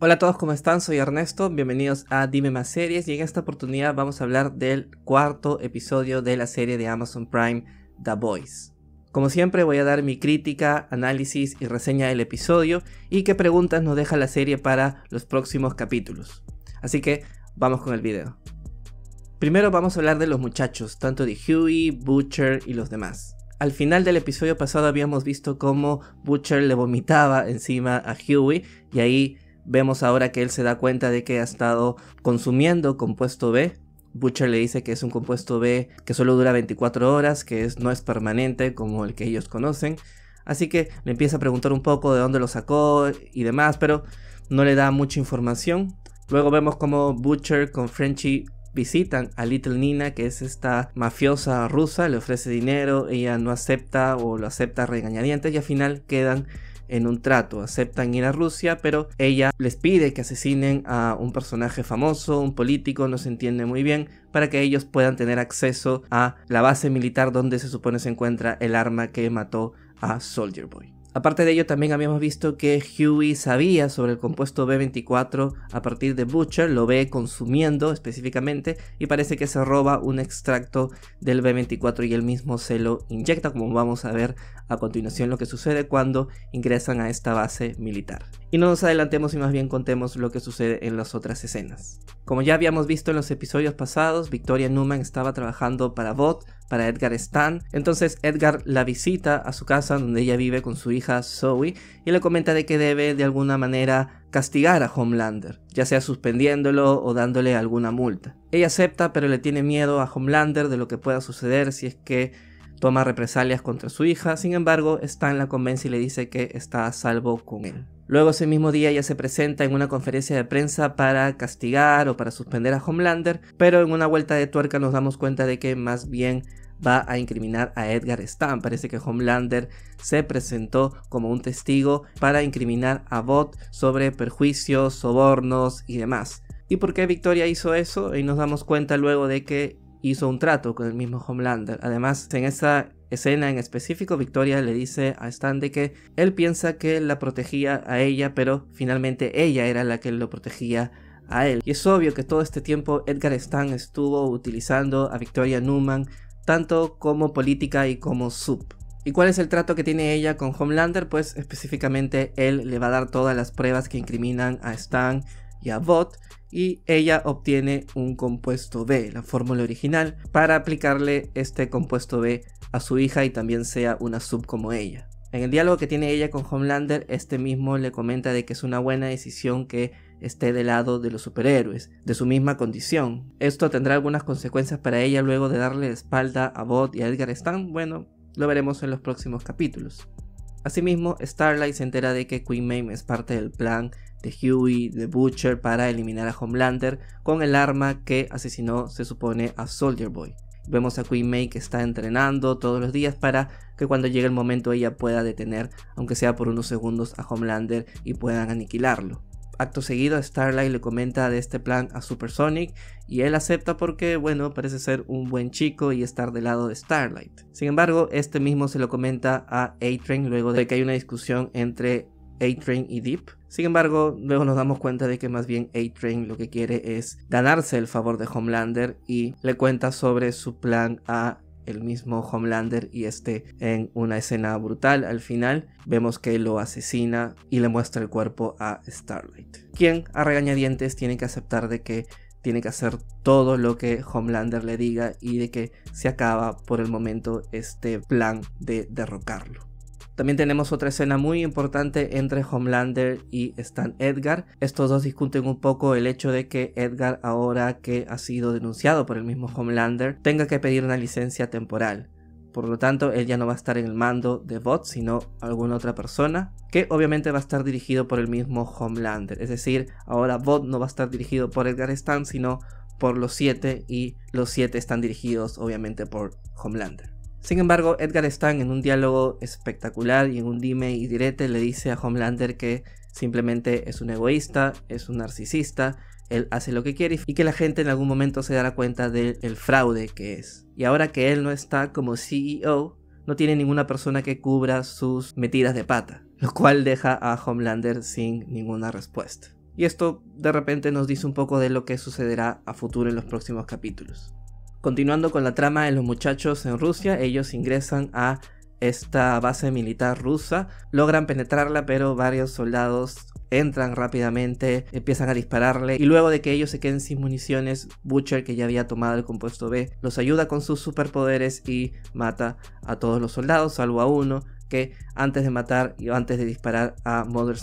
Hola a todos, ¿cómo están? Soy Ernesto, bienvenidos a Dime Más Series y en esta oportunidad vamos a hablar del cuarto episodio de la serie de Amazon Prime, The Voice. Como siempre voy a dar mi crítica, análisis y reseña del episodio y qué preguntas nos deja la serie para los próximos capítulos. Así que vamos con el video. Primero vamos a hablar de los muchachos, tanto de Huey, Butcher y los demás. Al final del episodio pasado habíamos visto cómo Butcher le vomitaba encima a Huey y ahí Vemos ahora que él se da cuenta de que ha estado consumiendo compuesto B. Butcher le dice que es un compuesto B que solo dura 24 horas, que es, no es permanente como el que ellos conocen. Así que le empieza a preguntar un poco de dónde lo sacó y demás, pero no le da mucha información. Luego vemos como Butcher con Frenchy visitan a Little Nina, que es esta mafiosa rusa, le ofrece dinero, ella no acepta o lo acepta regañadientes y al final quedan en un trato. Aceptan ir a Rusia, pero ella les pide que asesinen a un personaje famoso, un político, no se entiende muy bien, para que ellos puedan tener acceso a la base militar donde se supone se encuentra el arma que mató a Soldier Boy. Aparte de ello, también habíamos visto que Huey sabía sobre el compuesto B24 a partir de Butcher, lo ve consumiendo específicamente y parece que se roba un extracto del B24 y él mismo se lo inyecta, como vamos a ver a continuación lo que sucede cuando ingresan a esta base militar. Y no nos adelantemos y más bien contemos lo que sucede en las otras escenas. Como ya habíamos visto en los episodios pasados, Victoria Newman estaba trabajando para Bot, para Edgar Stan, entonces Edgar la visita a su casa donde ella vive con su hija Zoe y le comenta de que debe de alguna manera castigar a Homelander, ya sea suspendiéndolo o dándole alguna multa. Ella acepta pero le tiene miedo a Homelander de lo que pueda suceder si es que toma represalias contra su hija, sin embargo, Stan la convence y le dice que está a salvo con él. Luego ese mismo día ella se presenta en una conferencia de prensa para castigar o para suspender a Homelander, pero en una vuelta de tuerca nos damos cuenta de que más bien va a incriminar a Edgar Stan. Parece que Homelander se presentó como un testigo para incriminar a Bot sobre perjuicios, sobornos y demás. ¿Y por qué Victoria hizo eso? Y nos damos cuenta luego de que hizo un trato con el mismo Homelander. Además, en esa escena en específico, Victoria le dice a Stan de que él piensa que la protegía a ella, pero finalmente ella era la que lo protegía a él. Y es obvio que todo este tiempo Edgar Stan estuvo utilizando a Victoria Newman tanto como política y como sub. ¿Y cuál es el trato que tiene ella con Homelander? Pues específicamente él le va a dar todas las pruebas que incriminan a Stan a Bot y ella obtiene un compuesto B, la fórmula original, para aplicarle este compuesto B a su hija y también sea una sub como ella. En el diálogo que tiene ella con Homelander, este mismo le comenta de que es una buena decisión que esté del lado de los superhéroes, de su misma condición. Esto tendrá algunas consecuencias para ella luego de darle espalda a Bot y a Edgar Stan, bueno, lo veremos en los próximos capítulos. Asimismo, Starlight se entera de que Queen Mame es parte del plan de Huey, de Butcher para eliminar a Homelander con el arma que asesinó, se supone, a Soldier Boy. Vemos a Queen May que está entrenando todos los días para que cuando llegue el momento ella pueda detener, aunque sea por unos segundos, a Homelander y puedan aniquilarlo. Acto seguido, Starlight le comenta de este plan a Supersonic y él acepta porque, bueno, parece ser un buen chico y estar del lado de Starlight. Sin embargo, este mismo se lo comenta a A-Train luego de que hay una discusión entre a-Train y Deep. Sin embargo, luego nos damos cuenta de que más bien A-Train lo que quiere es ganarse el favor de Homelander y le cuenta sobre su plan a el mismo Homelander y este en una escena brutal al final vemos que lo asesina y le muestra el cuerpo a Starlight quien a regañadientes tiene que aceptar de que tiene que hacer todo lo que Homelander le diga y de que se acaba por el momento este plan de derrocarlo. También tenemos otra escena muy importante entre Homelander y Stan Edgar. Estos dos discuten un poco el hecho de que Edgar, ahora que ha sido denunciado por el mismo Homelander, tenga que pedir una licencia temporal. Por lo tanto, él ya no va a estar en el mando de Bot, sino alguna otra persona, que obviamente va a estar dirigido por el mismo Homelander. Es decir, ahora Bot no va a estar dirigido por Edgar Stan, sino por los siete, y los siete están dirigidos obviamente por Homelander. Sin embargo, Edgar Stan en un diálogo espectacular y en un dime y direte le dice a Homelander que simplemente es un egoísta, es un narcisista, él hace lo que quiere y que la gente en algún momento se dará cuenta del fraude que es. Y ahora que él no está como CEO, no tiene ninguna persona que cubra sus metidas de pata, lo cual deja a Homelander sin ninguna respuesta. Y esto de repente nos dice un poco de lo que sucederá a futuro en los próximos capítulos. Continuando con la trama de los muchachos en Rusia, ellos ingresan a esta base militar rusa, logran penetrarla pero varios soldados entran rápidamente, empiezan a dispararle y luego de que ellos se queden sin municiones, Butcher, que ya había tomado el compuesto B, los ayuda con sus superpoderes y mata a todos los soldados, salvo a uno, que antes de matar y antes de disparar a Mother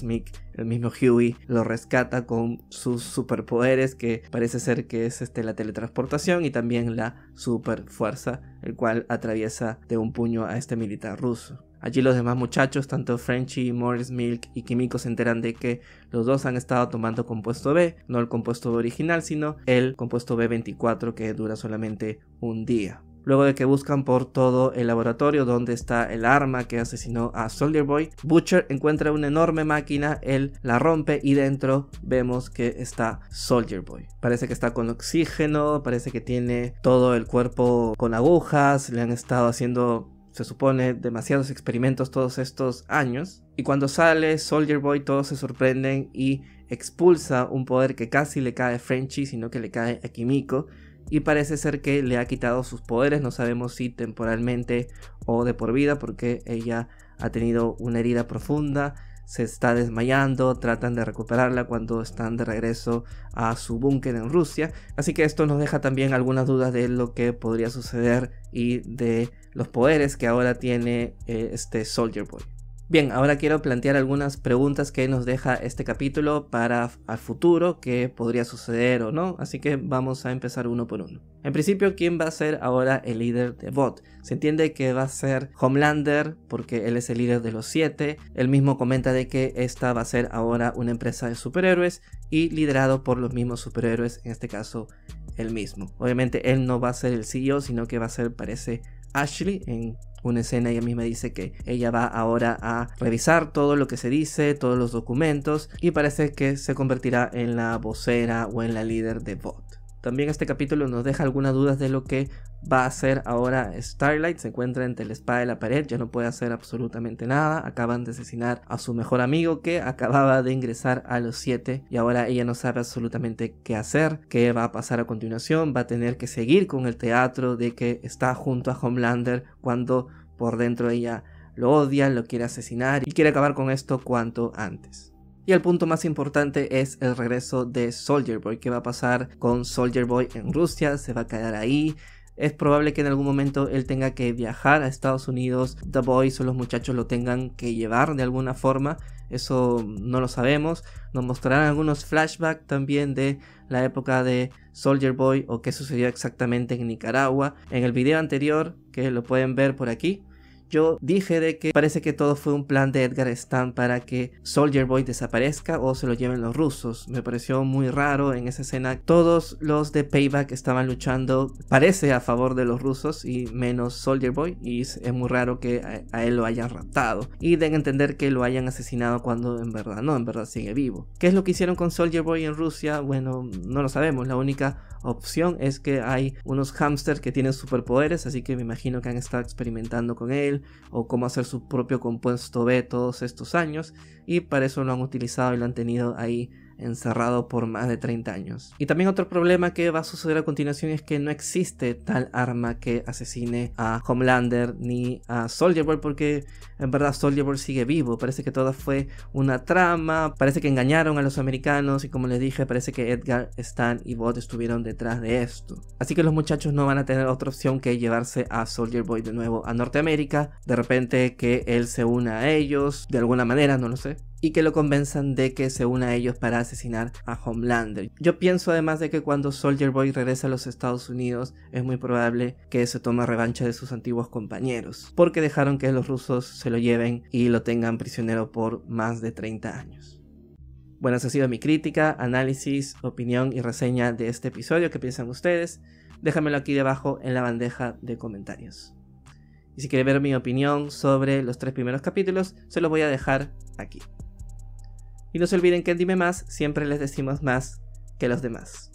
el mismo Huey lo rescata con sus superpoderes que parece ser que es este, la teletransportación y también la super fuerza, el cual atraviesa de un puño a este militar ruso. Allí los demás muchachos, tanto Frenchy, Morris Milk y Kimiko, se enteran de que los dos han estado tomando compuesto B, no el compuesto original, sino el compuesto B24 que dura solamente un día. Luego de que buscan por todo el laboratorio donde está el arma que asesinó a Soldier Boy, Butcher encuentra una enorme máquina, él la rompe y dentro vemos que está Soldier Boy. Parece que está con oxígeno, parece que tiene todo el cuerpo con agujas, le han estado haciendo se supone, demasiados experimentos todos estos años. Y cuando sale Soldier Boy todos se sorprenden y expulsa un poder que casi le cae a Frenchy, sino que le cae a Kimiko y parece ser que le ha quitado sus poderes, no sabemos si temporalmente o de por vida, porque ella ha tenido una herida profunda, se está desmayando, tratan de recuperarla cuando están de regreso a su búnker en Rusia, así que esto nos deja también algunas dudas de lo que podría suceder y de los poderes que ahora tiene eh, este Soldier Boy. Bien, ahora quiero plantear algunas preguntas que nos deja este capítulo para el futuro, qué podría suceder o no, así que vamos a empezar uno por uno. En principio, ¿quién va a ser ahora el líder de Bot? Se entiende que va a ser Homelander, porque él es el líder de los siete, él mismo comenta de que esta va a ser ahora una empresa de superhéroes y liderado por los mismos superhéroes, en este caso él mismo. Obviamente él no va a ser el CEO, sino que va a ser, parece, Ashley en una escena ella misma dice que ella va ahora a revisar todo lo que se dice, todos los documentos y parece que se convertirá en la vocera o en la líder de Bot. También este capítulo nos deja algunas dudas de lo que va a hacer ahora Starlight. Se encuentra entre la espada y la pared, ya no puede hacer absolutamente nada. Acaban de asesinar a su mejor amigo que acababa de ingresar a los 7 y ahora ella no sabe absolutamente qué hacer, qué va a pasar a continuación. Va a tener que seguir con el teatro de que está junto a Homelander cuando por dentro ella lo odia, lo quiere asesinar y quiere acabar con esto cuanto antes. Y el punto más importante es el regreso de Soldier Boy. ¿Qué va a pasar con Soldier Boy en Rusia? ¿Se va a quedar ahí? Es probable que en algún momento él tenga que viajar a Estados Unidos, The Boys o los muchachos lo tengan que llevar de alguna forma, eso no lo sabemos. Nos mostrarán algunos flashbacks también de la época de Soldier Boy o qué sucedió exactamente en Nicaragua. En el video anterior, que lo pueden ver por aquí, yo dije de que parece que todo fue un plan de Edgar Stan para que Soldier Boy desaparezca o se lo lleven los rusos. Me pareció muy raro en esa escena. Todos los de Payback estaban luchando, parece a favor de los rusos y menos Soldier Boy. Y es muy raro que a, él lo hayan raptado. Y den a entender que lo hayan asesinado cuando en verdad no, en verdad sigue vivo. ¿Qué es lo que hicieron con Soldier Boy en Rusia? Bueno, no lo sabemos. La única opción es que hay unos hamsters que tienen superpoderes, así que me imagino que han estado experimentando con él o cómo hacer su propio compuesto B todos estos años y para eso lo han utilizado y lo han tenido ahí encerrado por más de 30 años. Y también otro problema que va a suceder a continuación es que no existe tal arma que asesine a Homelander ni a Soldier Boy porque en verdad Soldier Boy sigue vivo. Parece que toda fue una trama, parece que engañaron a los americanos y como les dije parece que Edgar, Stan y Bot estuvieron detrás de esto. Así que los muchachos no van a tener otra opción que llevarse a Soldier Boy de nuevo a Norteamérica. De repente que él se una a ellos, de alguna manera, no lo sé y que lo convenzan de que se una a ellos para asesinar a Homelander. Yo pienso además de que cuando Soldier Boy regresa a los Estados Unidos es muy probable que se tome revancha de sus antiguos compañeros, porque dejaron que los rusos se lo lleven y lo tengan prisionero por más de 30 años. Bueno, esa ha sido mi crítica, análisis, opinión y reseña de este episodio. ¿Qué piensan ustedes? Déjamelo aquí debajo en la bandeja de comentarios. Y si quieren ver mi opinión sobre los tres primeros capítulos, se los voy a dejar aquí. Y no se olviden que en Dime Más siempre les decimos más que los demás.